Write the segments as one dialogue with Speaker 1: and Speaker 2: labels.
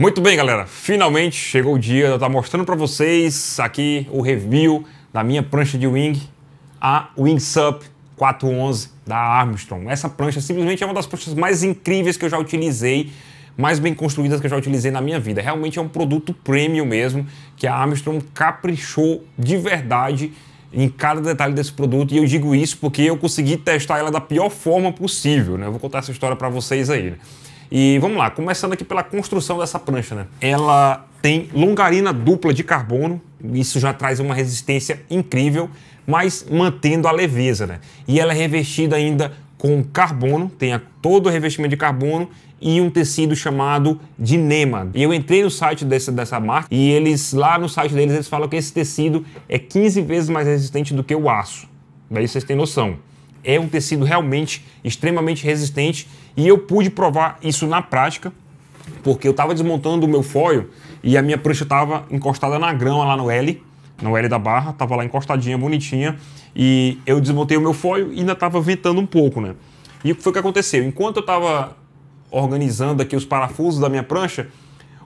Speaker 1: Muito bem, galera. Finalmente chegou o dia de eu estar mostrando para vocês aqui o review da minha prancha de wing, a Wingsup 411 da Armstrong. Essa prancha simplesmente é uma das pranchas mais incríveis que eu já utilizei, mais bem construídas que eu já utilizei na minha vida. Realmente é um produto premium mesmo, que a Armstrong caprichou de verdade em cada detalhe desse produto, e eu digo isso porque eu consegui testar ela da pior forma possível, né? Eu vou contar essa história para vocês aí, né? E vamos lá, começando aqui pela construção dessa prancha, né? Ela tem longarina dupla de carbono, isso já traz uma resistência incrível, mas mantendo a leveza, né? E ela é revestida ainda com carbono, tem todo o revestimento de carbono e um tecido chamado de Nema. E eu entrei no site dessa, dessa marca e eles lá no site deles eles falam que esse tecido é 15 vezes mais resistente do que o aço. Daí vocês têm noção é um tecido realmente extremamente resistente e eu pude provar isso na prática, porque eu estava desmontando o meu foil e a minha prancha estava encostada na grama lá no L, no L da barra, estava lá encostadinha, bonitinha, e eu desmontei o meu foil e ainda estava ventando um pouco, né? E foi o que aconteceu? Enquanto eu estava organizando aqui os parafusos da minha prancha,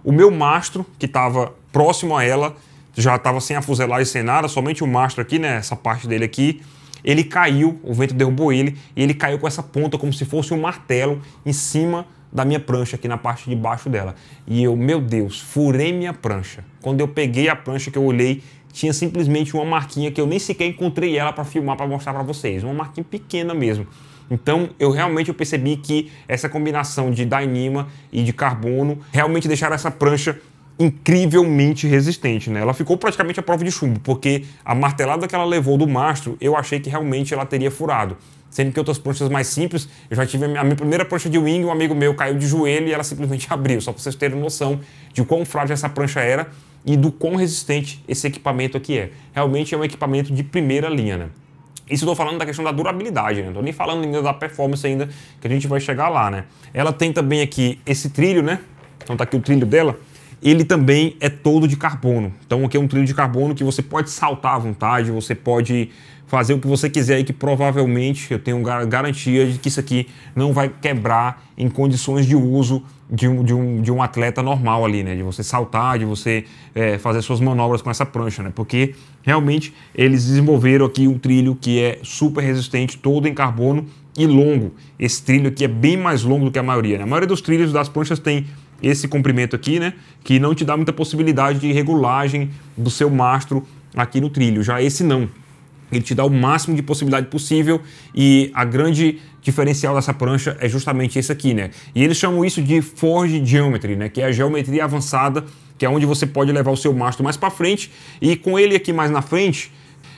Speaker 1: o meu mastro, que estava próximo a ela, já estava sem a fuselagem, sem nada, somente o mastro aqui, né, essa parte dele aqui, ele caiu, o vento derrubou ele e ele caiu com essa ponta como se fosse um martelo em cima da minha prancha aqui na parte de baixo dela. E eu, meu Deus, furei minha prancha. Quando eu peguei a prancha que eu olhei, tinha simplesmente uma marquinha que eu nem sequer encontrei ela para filmar para mostrar para vocês, uma marquinha pequena mesmo. Então, eu realmente eu percebi que essa combinação de Dyneema e de carbono realmente deixaram essa prancha incrivelmente resistente, né? Ela ficou praticamente à prova de chumbo, porque a martelada que ela levou do mastro, eu achei que realmente ela teria furado. Sendo que outras pranchas mais simples, eu já tive a minha primeira prancha de wing, um amigo meu caiu de joelho e ela simplesmente abriu, só para vocês terem noção de quão frágil essa prancha era e do quão resistente esse equipamento aqui é. Realmente é um equipamento de primeira linha, né? Isso eu tô falando da questão da durabilidade, né? Não tô nem falando ainda da performance ainda, que a gente vai chegar lá, né? Ela tem também aqui esse trilho, né? Então tá aqui o trilho dela ele também é todo de carbono. Então aqui é um trilho de carbono que você pode saltar à vontade, você pode fazer o que você quiser e que provavelmente eu tenho garantia de que isso aqui não vai quebrar em condições de uso de um, de um, de um atleta normal ali, né? De você saltar, de você é, fazer suas manobras com essa prancha, né? Porque realmente eles desenvolveram aqui um trilho que é super resistente, todo em carbono e longo. Esse trilho aqui é bem mais longo do que a maioria. Né? A maioria dos trilhos das pranchas tem esse comprimento aqui, né? Que não te dá muita possibilidade de regulagem do seu mastro aqui no trilho. Já esse não. Ele te dá o máximo de possibilidade possível e a grande diferencial dessa prancha é justamente esse aqui, né? E eles chamam isso de Forge Geometry, né? Que é a geometria avançada, que é onde você pode levar o seu mastro mais para frente e com ele aqui mais na frente,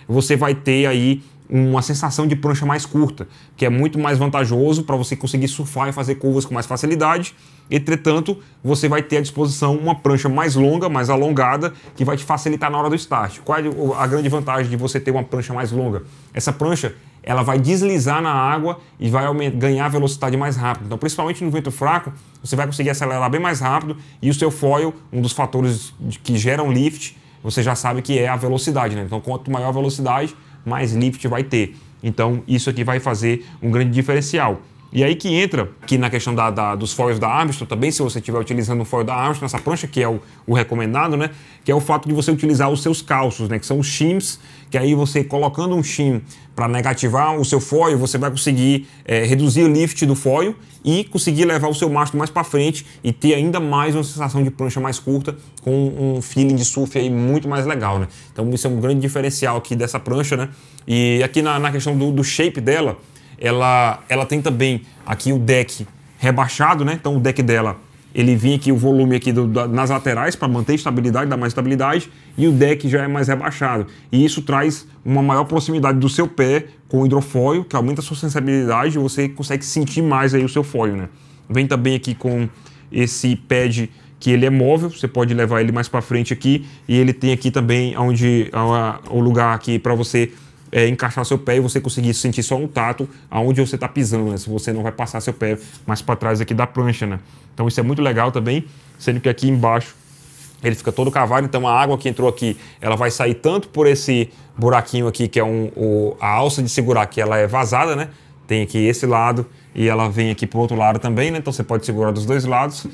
Speaker 1: você vai ter aí uma sensação de prancha mais curta, que é muito mais vantajoso para você conseguir surfar e fazer curvas com mais facilidade. Entretanto, você vai ter à disposição uma prancha mais longa, mais alongada, que vai te facilitar na hora do start. Qual é a grande vantagem de você ter uma prancha mais longa? Essa prancha ela vai deslizar na água e vai ganhar velocidade mais rápido. Então, principalmente no vento fraco, você vai conseguir acelerar bem mais rápido e o seu foil, um dos fatores que geram lift, você já sabe que é a velocidade, né? Então, quanto maior a velocidade, mais lift vai ter. Então, isso aqui vai fazer um grande diferencial. E aí que entra, que na questão da, da dos foils da Armstrong também, se você estiver utilizando um foil da Armstrong, essa prancha que é o, o, recomendado, né? Que é o fato de você utilizar os seus calços, né? Que são os shims, que aí você colocando um shim para negativar o seu foil, você vai conseguir é, reduzir o lift do foil e conseguir levar o seu mastro mais para frente e ter ainda mais uma sensação de prancha mais curta com um feeling de surf aí muito mais legal, né? Então isso é um grande diferencial aqui dessa prancha, né? E aqui na, na questão do, do shape dela, ela, ela tem também aqui o deck rebaixado, né? Então o deck dela, ele vinha aqui o volume aqui do, da, nas laterais para manter estabilidade, dar mais estabilidade, e o deck já é mais rebaixado. E isso traz uma maior proximidade do seu pé com o hidrofólio, que aumenta a sua sensibilidade e você consegue sentir mais aí o seu fólio, né? Vem também aqui com esse pad que ele é móvel, você pode levar ele mais para frente aqui e ele tem aqui também onde o lugar aqui para você é, encaixar seu pé e você conseguir sentir só um tato aonde você está pisando, né? Se você não vai passar seu pé mais para trás aqui da prancha, né? Então isso é muito legal também, sendo que aqui embaixo ele fica todo cavado, então a água que entrou aqui, ela vai sair tanto por esse buraquinho aqui, que é um, o, a alça de segurar, que ela é vazada, né? Tem aqui esse lado e ela vem aqui para o outro lado também, né? Então você pode segurar dos dois lados.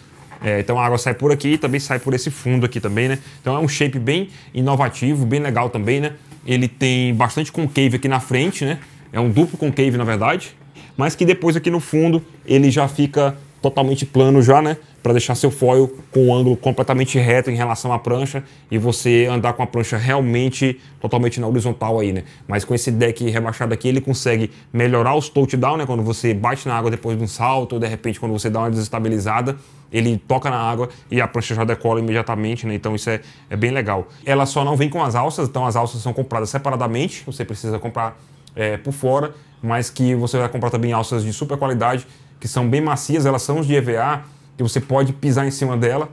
Speaker 1: É, então a água sai por aqui e também sai por esse fundo aqui também, né? Então é um shape bem inovativo, bem legal também, né? ele tem bastante concave aqui na frente, né? É um duplo concave, na verdade, mas que depois aqui no fundo ele já fica totalmente plano já, né? Para deixar seu foil com o um ângulo completamente reto em relação à prancha e você andar com a prancha realmente totalmente na horizontal aí, né? Mas com esse deck rebaixado aqui, ele consegue melhorar os touchdown, né? Quando você bate na água depois de um salto, ou de repente quando você dá uma desestabilizada, ele toca na água e a prancha já decola imediatamente, né? Então isso é, é bem legal. Ela só não vem com as alças, então as alças são compradas separadamente, você precisa comprar é, por fora, mas que você vai comprar também alças de super qualidade que são bem macias, elas são os de EVA, que você pode pisar em cima dela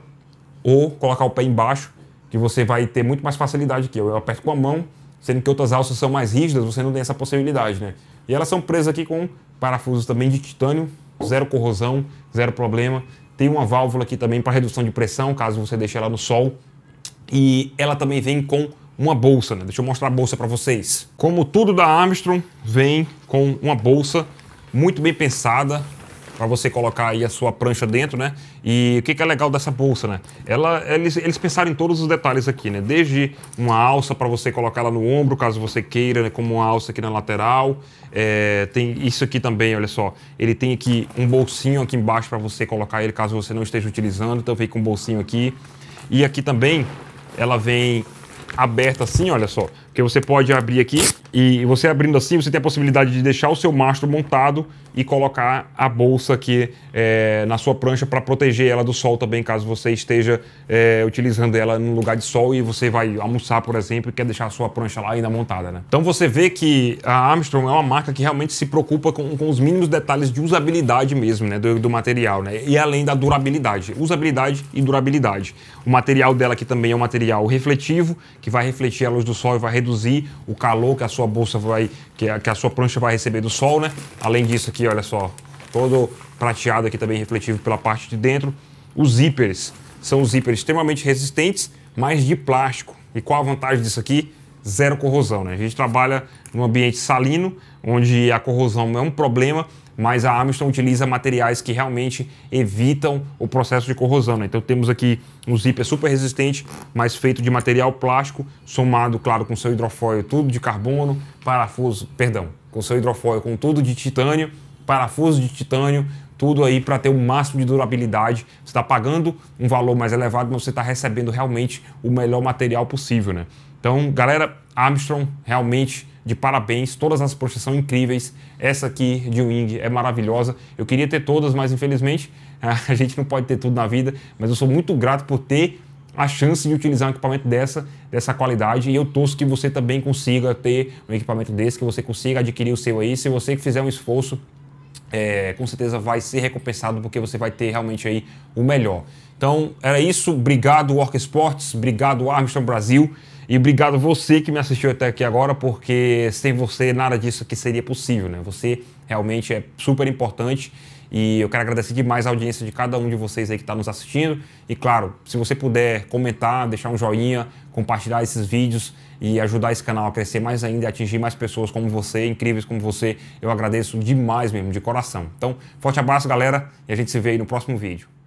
Speaker 1: ou colocar o pé embaixo, que você vai ter muito mais facilidade que eu. Eu aperto com a mão, sendo que outras alças são mais rígidas, você não tem essa possibilidade, né? E elas são presas aqui com parafusos também de titânio, zero corrosão, zero problema. Tem uma válvula aqui também para redução de pressão, caso você deixe ela no sol. E ela também vem com uma bolsa, né? Deixa eu mostrar a bolsa para vocês. Como tudo da Armstrong, vem com uma bolsa muito bem pensada, para você colocar aí a sua prancha dentro, né? E o que, que é legal dessa bolsa, né? Ela, eles, eles pensaram em todos os detalhes aqui, né? Desde uma alça para você colocar ela no ombro, caso você queira, né? como uma alça aqui na lateral. É, tem isso aqui também, olha só. Ele tem aqui um bolsinho aqui embaixo para você colocar ele, caso você não esteja utilizando. Então vem com um bolsinho aqui. E aqui também ela vem aberta assim, olha só, que você pode abrir aqui e você abrindo assim, você tem a possibilidade de deixar o seu mastro montado e colocar a bolsa aqui é, na sua prancha para proteger ela do sol também, caso você esteja é, utilizando ela num lugar de sol e você vai almoçar, por exemplo, e quer deixar a sua prancha lá ainda montada, né? Então você vê que a Armstrong é uma marca que realmente se preocupa com, com os mínimos detalhes de usabilidade mesmo, né, do, do material, né? E além da durabilidade, usabilidade e durabilidade. O material dela aqui também é um material refletivo, que vai refletir a luz do sol e vai reduzir reduzir o calor que a sua bolsa vai, que a, que a sua prancha vai receber do sol, né? Além disso aqui, olha só, todo prateado aqui também refletivo pela parte de dentro. Os zíperes são zíperes extremamente resistentes, mas de plástico. E qual a vantagem disso aqui? Zero corrosão, né? A gente trabalha num ambiente salino, onde a corrosão é um problema, mas a Armstrong utiliza materiais que realmente evitam o processo de corrosão. Né? Então temos aqui um zíper super resistente, mas feito de material plástico, somado, claro, com seu hidrofólio, tudo de carbono, parafuso, perdão, com seu hidrofólio, com tudo de titânio, parafuso de titânio, tudo aí para ter o um máximo de durabilidade. Você está pagando um valor mais elevado, mas você está recebendo realmente o melhor material possível, né? Então, galera, Armstrong realmente de parabéns, todas as pranchas são incríveis. Essa aqui de Wing é maravilhosa. Eu queria ter todas, mas infelizmente a gente não pode ter tudo na vida, mas eu sou muito grato por ter a chance de utilizar um equipamento dessa, dessa qualidade e eu torço que você também consiga ter um equipamento desse, que você consiga adquirir o seu aí, se você fizer um esforço é, com certeza vai ser recompensado porque você vai ter realmente aí o melhor. Então era isso, obrigado Work Sports, obrigado Armstrong Brasil e obrigado você que me assistiu até aqui agora, porque sem você nada disso aqui seria possível, né? Você realmente é super importante e eu quero agradecer demais a audiência de cada um de vocês aí que está nos assistindo. E claro, se você puder comentar, deixar um joinha, compartilhar esses vídeos e ajudar esse canal a crescer mais ainda e atingir mais pessoas como você, incríveis como você, eu agradeço demais mesmo, de coração. Então, forte abraço, galera, e a gente se vê aí no próximo vídeo.